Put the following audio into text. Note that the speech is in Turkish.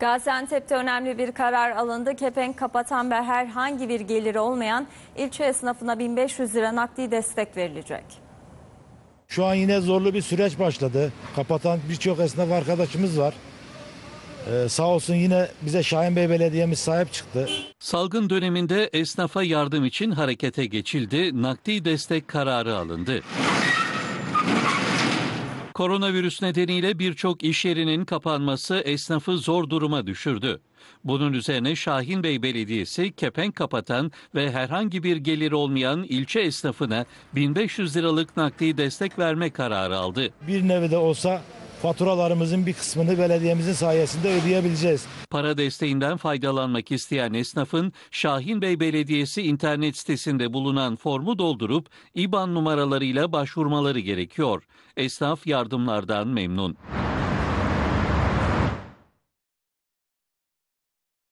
Gaziantep'te önemli bir karar alındı. Kepenk kapatan ve herhangi bir geliri olmayan ilçe esnafına 1500 lira nakdi destek verilecek. Şu an yine zorlu bir süreç başladı. Kapatan birçok esnaf arkadaşımız var. Ee, sağ olsun yine bize Şahin Bey Belediye'miz sahip çıktı. Salgın döneminde esnafa yardım için harekete geçildi. Nakdi destek kararı alındı. Koronavirüs nedeniyle birçok iş yerinin kapanması esnafı zor duruma düşürdü. Bunun üzerine Şahinbey Belediyesi kepenk kapatan ve herhangi bir gelir olmayan ilçe esnafına 1500 liralık nakdi destek verme kararı aldı. Bir nevi de olsa faturalarımızın bir kısmını belediyemizin sayesinde ödeyebileceğiz. Para desteğinden faydalanmak isteyen esnafın Şahinbey Belediyesi internet sitesinde bulunan formu doldurup İBAN numaralarıyla başvurmaları gerekiyor. Esnaf yardımlardan memnun.